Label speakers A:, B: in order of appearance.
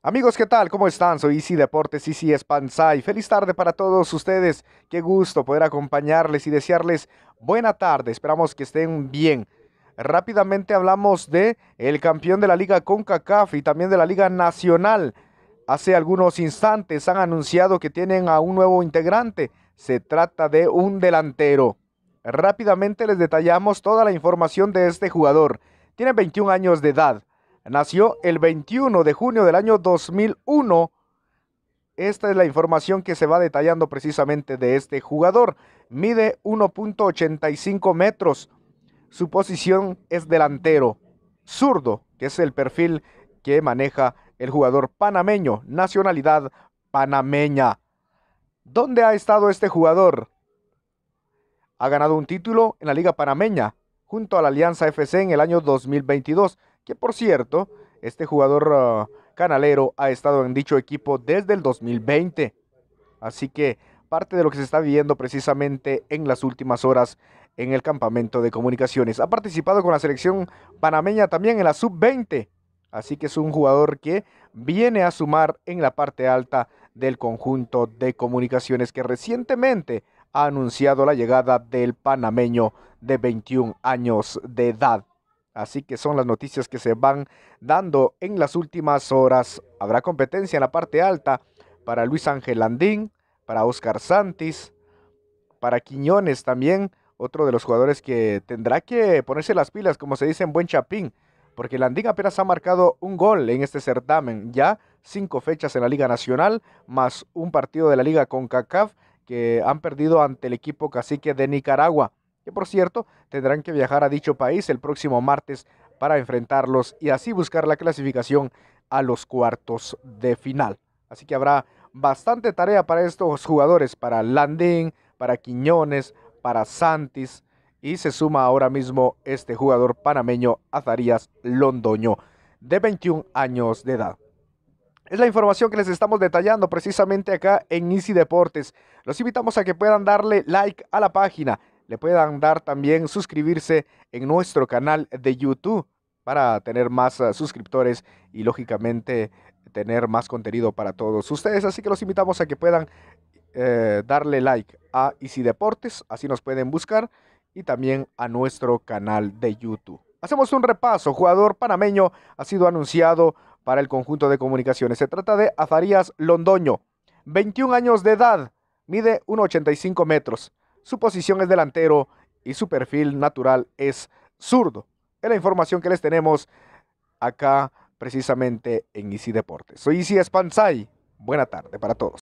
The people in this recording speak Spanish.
A: Amigos, ¿qué tal? ¿Cómo están? Soy Easy Deportes, Easy y Feliz tarde para todos ustedes. Qué gusto poder acompañarles y desearles buena tarde. Esperamos que estén bien. Rápidamente hablamos de el campeón de la Liga CONCACAF y también de la Liga Nacional. Hace algunos instantes han anunciado que tienen a un nuevo integrante. Se trata de un delantero. Rápidamente les detallamos toda la información de este jugador. Tiene 21 años de edad Nació el 21 de junio del año 2001. Esta es la información que se va detallando precisamente de este jugador. Mide 1.85 metros. Su posición es delantero, zurdo, que es el perfil que maneja el jugador panameño, nacionalidad panameña. ¿Dónde ha estado este jugador? Ha ganado un título en la Liga Panameña junto a la Alianza FC en el año 2022 que por cierto, este jugador ah, canalero ha estado en dicho equipo desde el 2020. Así que parte de lo que se está viviendo precisamente en las últimas horas en el campamento de comunicaciones. Ha participado con la selección panameña también en la sub-20. Así que es un jugador que viene a sumar en la parte alta del conjunto de comunicaciones que recientemente ha anunciado la llegada del panameño de 21 años de edad. Así que son las noticias que se van dando en las últimas horas. Habrá competencia en la parte alta para Luis Ángel Landín, para Óscar Santis, para Quiñones también, otro de los jugadores que tendrá que ponerse las pilas, como se dice en buen chapín, porque Landín apenas ha marcado un gol en este certamen, ya cinco fechas en la Liga Nacional, más un partido de la Liga con CACAF que han perdido ante el equipo cacique de Nicaragua que por cierto tendrán que viajar a dicho país el próximo martes para enfrentarlos y así buscar la clasificación a los cuartos de final. Así que habrá bastante tarea para estos jugadores, para Landín, para Quiñones, para Santis y se suma ahora mismo este jugador panameño Azarías Londoño, de 21 años de edad. Es la información que les estamos detallando precisamente acá en Easy Deportes. Los invitamos a que puedan darle like a la página, le puedan dar también suscribirse en nuestro canal de YouTube para tener más ah, suscriptores y lógicamente tener más contenido para todos ustedes. Así que los invitamos a que puedan eh, darle like a Easy Deportes, así nos pueden buscar, y también a nuestro canal de YouTube. Hacemos un repaso. Jugador panameño ha sido anunciado para el conjunto de comunicaciones. Se trata de Azarías Londoño, 21 años de edad, mide 1,85 metros. Su posición es delantero y su perfil natural es zurdo. Es la información que les tenemos acá precisamente en Easy Deportes. Soy Easy Espansay. Buena tarde para todos.